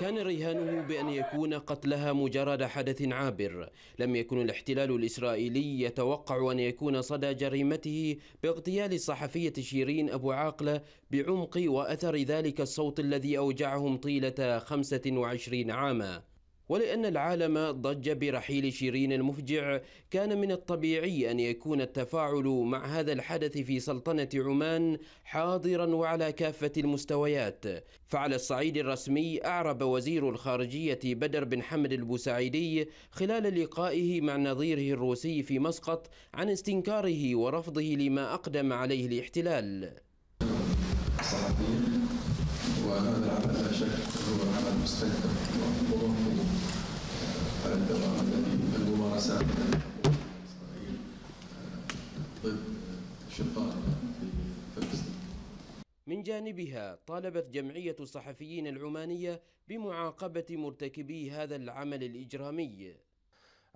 كان رهانه بأن يكون قتلها مجرد حدث عابر لم يكن الاحتلال الإسرائيلي يتوقع أن يكون صدى جريمته باغتيال الصحفية شيرين أبو عاقلة بعمق وأثر ذلك الصوت الذي أوجعهم طيلة 25 عاما ولأن العالم ضج برحيل شيرين المفجع كان من الطبيعي أن يكون التفاعل مع هذا الحدث في سلطنة عمان حاضرا وعلى كافة المستويات فعلى الصعيد الرسمي أعرب وزير الخارجية بدر بن حمد البوسعيدي خلال لقائه مع نظيره الروسي في مسقط عن استنكاره ورفضه لما أقدم عليه الاحتلال الصالحين وهذا العمل لا شك هو عمل مستكبر وهو الدوام الذي الممارسات التي اسرائيل آه، ضد الشيطان في فلسطين من جانبها طالبت جمعية الصحفيين العمانية بمعاقبة مرتكبي هذا العمل الإجرامي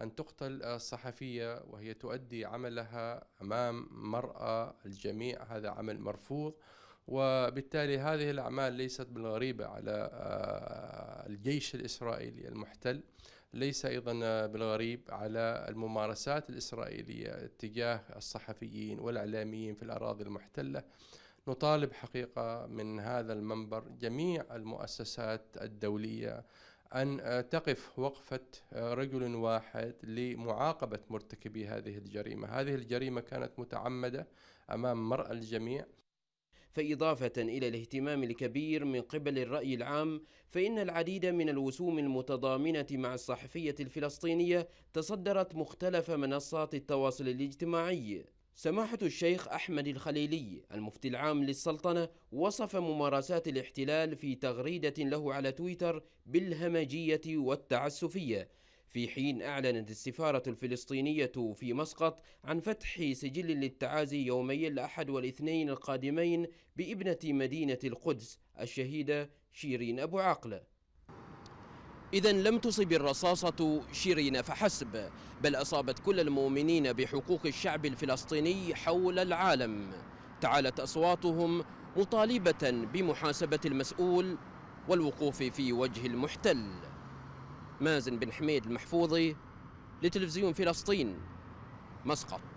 أن تقتل الصحفية وهي تؤدي عملها أمام مرأة الجميع هذا عمل مرفوض وبالتالي هذه الأعمال ليست بالغريبة على آه، الجيش الإسرائيلي المحتل ليس أيضا آه، بالغريب على الممارسات الإسرائيلية تجاه الصحفيين والإعلاميين في الأراضي المحتلة نطالب حقيقة من هذا المنبر جميع المؤسسات الدولية أن آه، تقف وقفة رجل واحد لمعاقبة مرتكبي هذه الجريمة هذه الجريمة كانت متعمدة أمام مرأى الجميع فإضافة إلى الاهتمام الكبير من قبل الرأي العام فإن العديد من الوسوم المتضامنة مع الصحفية الفلسطينية تصدرت مختلف منصات التواصل الاجتماعي سماحة الشيخ أحمد الخليلي المفتي العام للسلطنة وصف ممارسات الاحتلال في تغريدة له على تويتر بالهمجية والتعسفية في حين أعلنت السفارة الفلسطينية في مسقط عن فتح سجل للتعازي يومي الأحد والاثنين القادمين بابنة مدينة القدس الشهيدة شيرين أبو عاقله إذا لم تصب الرصاصة شيرين فحسب بل أصابت كل المؤمنين بحقوق الشعب الفلسطيني حول العالم تعالت أصواتهم مطالبة بمحاسبة المسؤول والوقوف في وجه المحتل مازن بن حميد المحفوظي لتلفزيون فلسطين مسقط